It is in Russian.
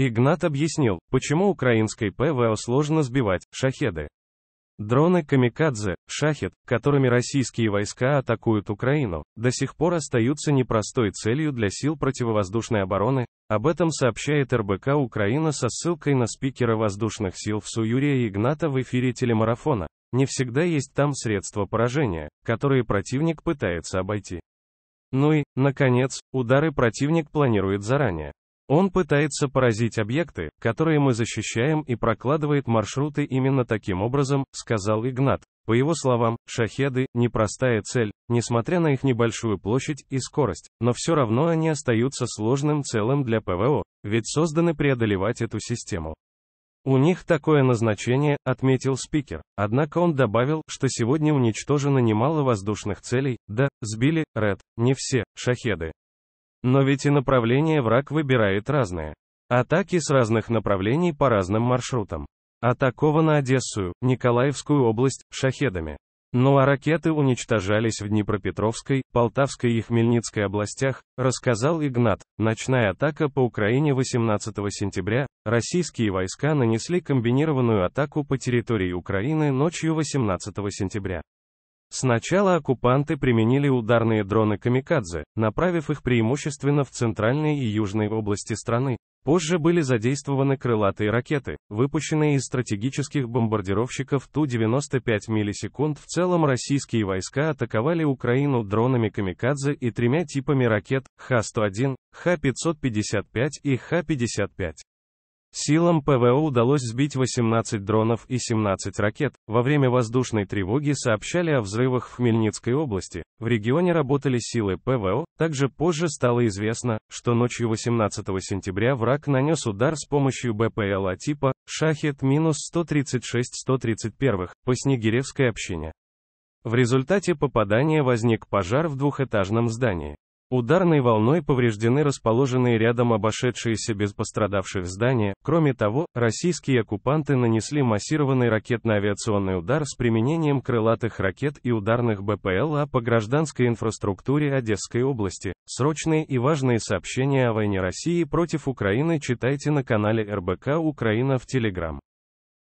Игнат объяснил, почему украинской ПВО сложно сбивать шахеды. Дроны «Камикадзе», «Шахет», которыми российские войска атакуют Украину, до сих пор остаются непростой целью для сил противовоздушной обороны, об этом сообщает РБК Украина со ссылкой на спикера воздушных сил ВСУ Юрия Игната в эфире телемарафона. Не всегда есть там средства поражения, которые противник пытается обойти. Ну и, наконец, удары противник планирует заранее. Он пытается поразить объекты, которые мы защищаем и прокладывает маршруты именно таким образом, сказал Игнат. По его словам, шахеды – непростая цель, несмотря на их небольшую площадь и скорость, но все равно они остаются сложным целым для ПВО, ведь созданы преодолевать эту систему. У них такое назначение, отметил спикер. Однако он добавил, что сегодня уничтожено немало воздушных целей, да, сбили, Ред, не все, шахеды. Но ведь и направление враг выбирает разное. Атаки с разных направлений по разным маршрутам. Атакована Одессу, Николаевскую область, шахедами. Ну а ракеты уничтожались в Днепропетровской, Полтавской и Хмельницкой областях, рассказал Игнат. Ночная атака по Украине 18 сентября. Российские войска нанесли комбинированную атаку по территории Украины ночью 18 сентября. Сначала оккупанты применили ударные дроны «Камикадзе», направив их преимущественно в центральные и южные области страны. Позже были задействованы крылатые ракеты, выпущенные из стратегических бомбардировщиков Ту-95 миллисекунд. В целом российские войска атаковали Украину дронами «Камикадзе» и тремя типами ракет Х-101, Х-555 и Х-55. Силам ПВО удалось сбить 18 дронов и 17 ракет. Во время воздушной тревоги сообщали о взрывах в Хмельницкой области. В регионе работали силы ПВО. Также позже стало известно, что ночью 18 сентября враг нанес удар с помощью БПЛА типа «Шахет-136-131» по Снегиревской общине. В результате попадания возник пожар в двухэтажном здании. Ударной волной повреждены расположенные рядом обошедшиеся без пострадавших здания. Кроме того, российские оккупанты нанесли массированный ракетно-авиационный удар с применением крылатых ракет и ударных БПЛА по гражданской инфраструктуре Одесской области. Срочные и важные сообщения о войне России против Украины читайте на канале РБК Украина в Телеграм.